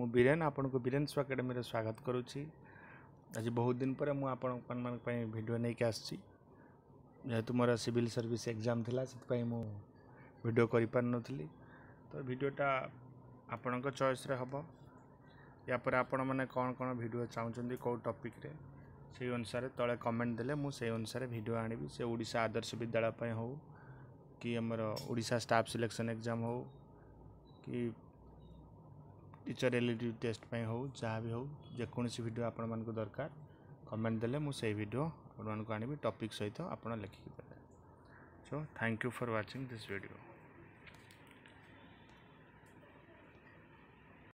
मु बीरेन आपन को बीरेन सु एकेडमी रे स्वागत करू छी आज बहुत दिन पर मु आपन कन मान पई वीडियो नै के आसी जे तुमरा सिविल सर्विस एग्जाम थिला सित पई मु वीडियो करि पर नथली तो वीडियोटा आपन को चॉइस रे हबो या पर आपन माने कोन कोन वीडियो चाहौ छन को टॉपिक रे से अनुसार तळे कमेंट देले मु से अनुसार वीडियो आनिबी से उड़ीसा आदर्श विद्यालय पई हो कि हमर उड़ीसा स्टाफ सिलेक्शन एग्जाम हो कि ଟିଚର୍ ରିଲେଟିଭ୍ ଟେଷ୍ଟ ପାଇଁ ହେଉ ଯାହା ବି ହେଉ ଯେକୌଣସି ଭିଡ଼ିଓ ଆପଣମାନଙ୍କୁ ଦରକାର କମେଣ୍ଟ ଦେଲେ ମୁଁ ସେଇ ଭିଡ଼ିଓ ଆପଣମାନଙ୍କୁ ଆଣିବି ଟପିକ୍ ସହିତ ଆପଣ ଲେଖିକି ଦେବେ so thank you for watching this video